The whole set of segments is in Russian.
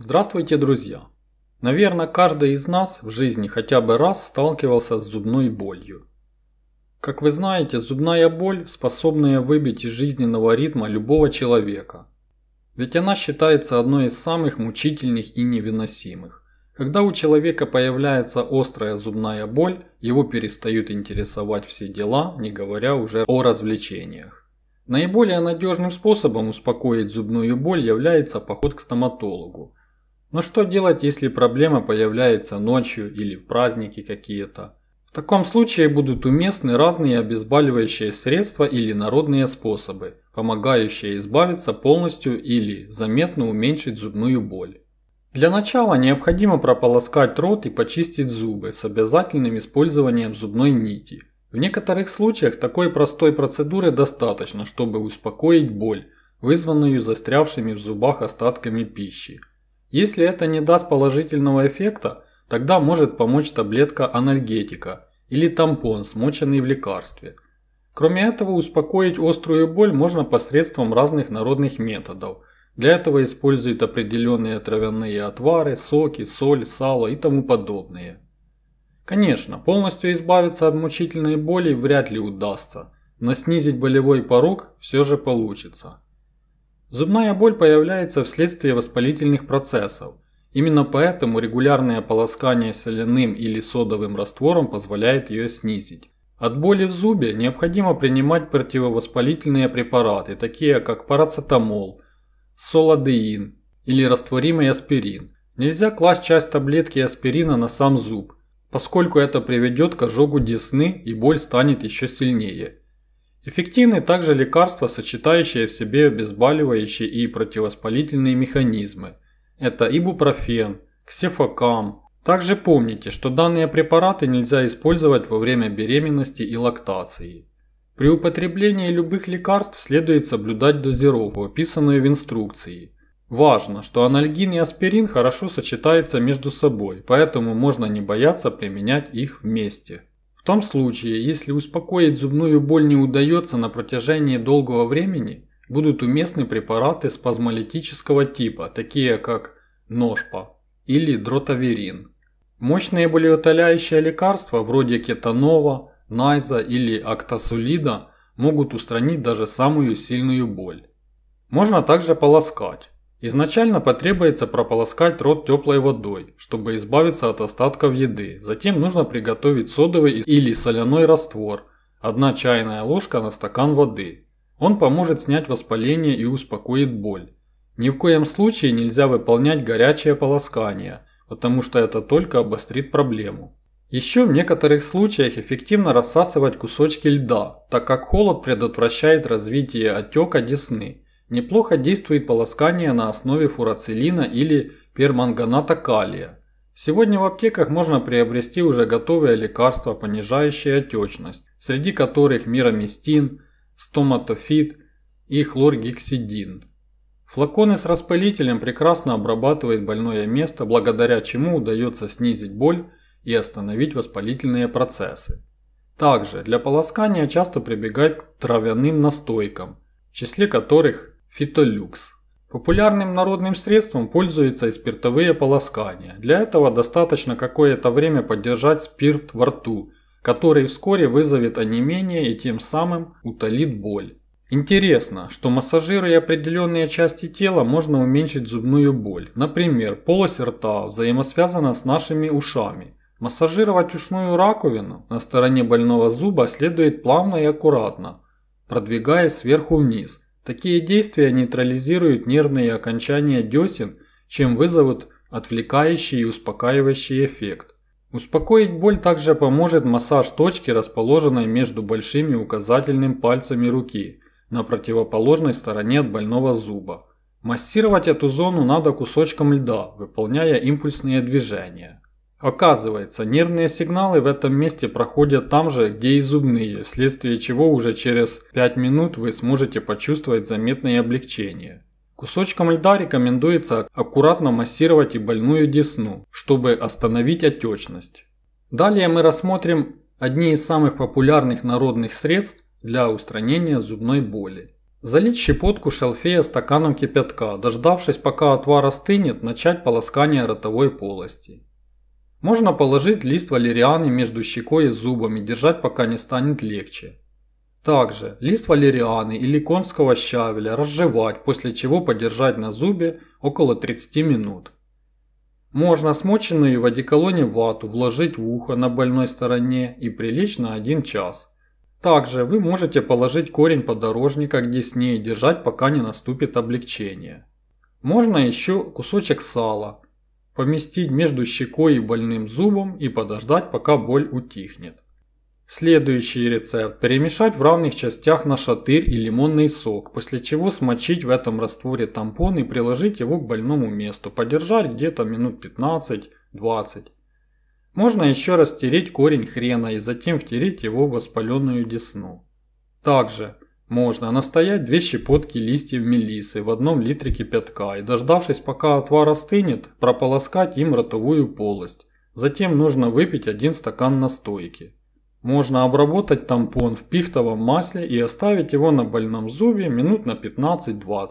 Здравствуйте, друзья! Наверное, каждый из нас в жизни хотя бы раз сталкивался с зубной болью. Как вы знаете, зубная боль, способная выбить из жизненного ритма любого человека. Ведь она считается одной из самых мучительных и невыносимых. Когда у человека появляется острая зубная боль, его перестают интересовать все дела, не говоря уже о развлечениях. Наиболее надежным способом успокоить зубную боль является поход к стоматологу – но что делать, если проблема появляется ночью или в праздники какие-то? В таком случае будут уместны разные обезболивающие средства или народные способы, помогающие избавиться полностью или заметно уменьшить зубную боль. Для начала необходимо прополоскать рот и почистить зубы с обязательным использованием зубной нити. В некоторых случаях такой простой процедуры достаточно, чтобы успокоить боль, вызванную застрявшими в зубах остатками пищи. Если это не даст положительного эффекта, тогда может помочь таблетка анальгетика или тампон, смоченный в лекарстве. Кроме этого, успокоить острую боль можно посредством разных народных методов. Для этого используют определенные травяные отвары, соки, соль, сало и тому подобное. Конечно, полностью избавиться от мучительной боли вряд ли удастся, но снизить болевой порог все же получится. Зубная боль появляется вследствие воспалительных процессов. Именно поэтому регулярное полоскание соляным или содовым раствором позволяет ее снизить. От боли в зубе необходимо принимать противовоспалительные препараты, такие как парацетамол, солодеин или растворимый аспирин. Нельзя класть часть таблетки аспирина на сам зуб, поскольку это приведет к ожогу десны и боль станет еще сильнее. Эффективны также лекарства, сочетающие в себе обезболивающие и противовоспалительные механизмы. Это ибупрофен, ксефокам. Также помните, что данные препараты нельзя использовать во время беременности и лактации. При употреблении любых лекарств следует соблюдать дозировку, описанную в инструкции. Важно, что анальгин и аспирин хорошо сочетаются между собой, поэтому можно не бояться применять их вместе том случае, если успокоить зубную боль не удается на протяжении долгого времени, будут уместны препараты спазмолитического типа, такие как ножпа или дротаверин. Мощные болеутоляющие лекарства вроде кетанова, найза или актасулида могут устранить даже самую сильную боль. Можно также полоскать. Изначально потребуется прополоскать рот теплой водой, чтобы избавиться от остатков еды. Затем нужно приготовить содовый или соляной раствор, (одна чайная ложка на стакан воды. Он поможет снять воспаление и успокоит боль. Ни в коем случае нельзя выполнять горячее полоскание, потому что это только обострит проблему. Еще в некоторых случаях эффективно рассасывать кусочки льда, так как холод предотвращает развитие отека десны – Неплохо действует полоскание на основе фурацилина или перманганата калия. Сегодня в аптеках можно приобрести уже готовые лекарства, понижающие отечность, среди которых мирамистин, стоматофит и хлоргексидин. Флаконы с распылителем прекрасно обрабатывают больное место, благодаря чему удается снизить боль и остановить воспалительные процессы. Также для полоскания часто прибегают к травяным настойкам, в числе которых Фитолюкс. Популярным народным средством пользуются и спиртовые полоскания. Для этого достаточно какое-то время подержать спирт во рту, который вскоре вызовет онемение и тем самым утолит боль. Интересно, что массажируя определенные части тела можно уменьшить зубную боль. Например, полость рта взаимосвязана с нашими ушами. Массажировать ушную раковину на стороне больного зуба следует плавно и аккуратно, продвигаясь сверху вниз – Такие действия нейтрализируют нервные окончания десен, чем вызовут отвлекающий и успокаивающий эффект. Успокоить боль также поможет массаж точки, расположенной между большими и указательным пальцами руки, на противоположной стороне от больного зуба. Массировать эту зону надо кусочком льда, выполняя импульсные движения. Оказывается, нервные сигналы в этом месте проходят там же, где и зубные, вследствие чего уже через 5 минут вы сможете почувствовать заметное облегчение. Кусочком льда рекомендуется аккуратно массировать и больную десну, чтобы остановить отечность. Далее мы рассмотрим одни из самых популярных народных средств для устранения зубной боли. Залить щепотку шалфея стаканом кипятка, дождавшись пока отвар остынет, начать полоскание ротовой полости. Можно положить лист валерианы между щекой и зубами, держать пока не станет легче. Также лист валерианы или конского щавеля разжевать, после чего подержать на зубе около 30 минут. Можно смоченную в одеколоне вату вложить в ухо на больной стороне и прилечь на 1 час. Также вы можете положить корень подорожника к десне и держать пока не наступит облегчение. Можно еще кусочек сала – поместить между щекой и больным зубом и подождать, пока боль утихнет. Следующий рецепт. Перемешать в равных частях нашатырь и лимонный сок, после чего смочить в этом растворе тампон и приложить его к больному месту, подержать где-то минут 15-20. Можно еще растереть корень хрена и затем втереть его в воспаленную десну. Также можно настоять две щепотки листьев мелисы в одном литре кипятка и, дождавшись пока отвар остынет, прополоскать им ротовую полость. Затем нужно выпить один стакан настойки. Можно обработать тампон в пихтовом масле и оставить его на больном зубе минут на 15-20.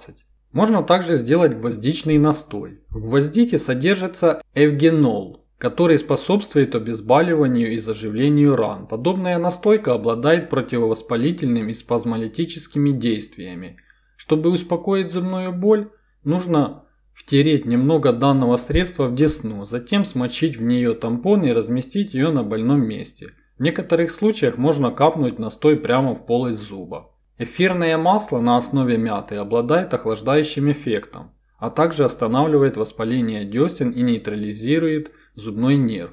Можно также сделать гвоздичный настой. В гвоздике содержится эвгенол, который способствует обезболиванию и заживлению ран. Подобная настойка обладает противовоспалительным и спазмолитическими действиями. Чтобы успокоить зубную боль, нужно втереть немного данного средства в десну, затем смочить в нее тампон и разместить ее на больном месте. В некоторых случаях можно капнуть настой прямо в полость зуба. Эфирное масло на основе мяты обладает охлаждающим эффектом а также останавливает воспаление десен и нейтрализирует зубной нерв.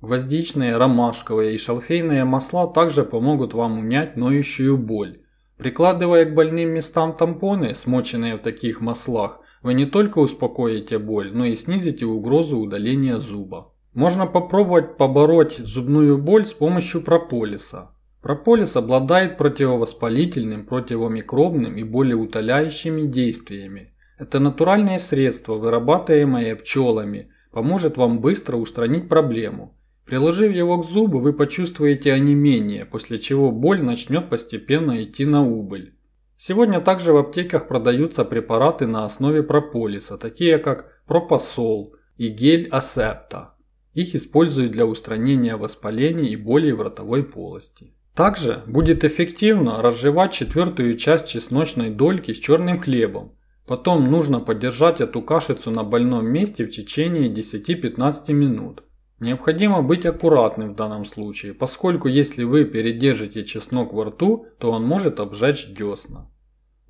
Гвоздичные, ромашковые и шалфейные масла также помогут вам унять ноющую боль. Прикладывая к больным местам тампоны, смоченные в таких маслах, вы не только успокоите боль, но и снизите угрозу удаления зуба. Можно попробовать побороть зубную боль с помощью прополиса. Прополис обладает противовоспалительным, противомикробным и болеутоляющими действиями – это натуральное средство, вырабатываемое пчелами, поможет вам быстро устранить проблему. Приложив его к зубу, вы почувствуете онемение, после чего боль начнет постепенно идти на убыль. Сегодня также в аптеках продаются препараты на основе прополиса, такие как пропосол и гель асепта. Их используют для устранения воспалений и боли в ротовой полости. Также будет эффективно разжевать четвертую часть чесночной дольки с черным хлебом, Потом нужно подержать эту кашицу на больном месте в течение 10-15 минут. Необходимо быть аккуратным в данном случае, поскольку если вы передержите чеснок во рту, то он может обжечь десна.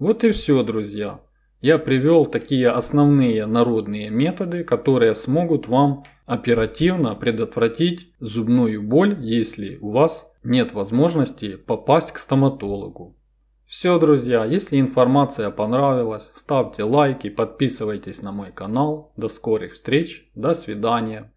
Вот и все, друзья. Я привел такие основные народные методы, которые смогут вам оперативно предотвратить зубную боль, если у вас нет возможности попасть к стоматологу. Все, друзья, если информация понравилась, ставьте лайки, подписывайтесь на мой канал. До скорых встреч, до свидания.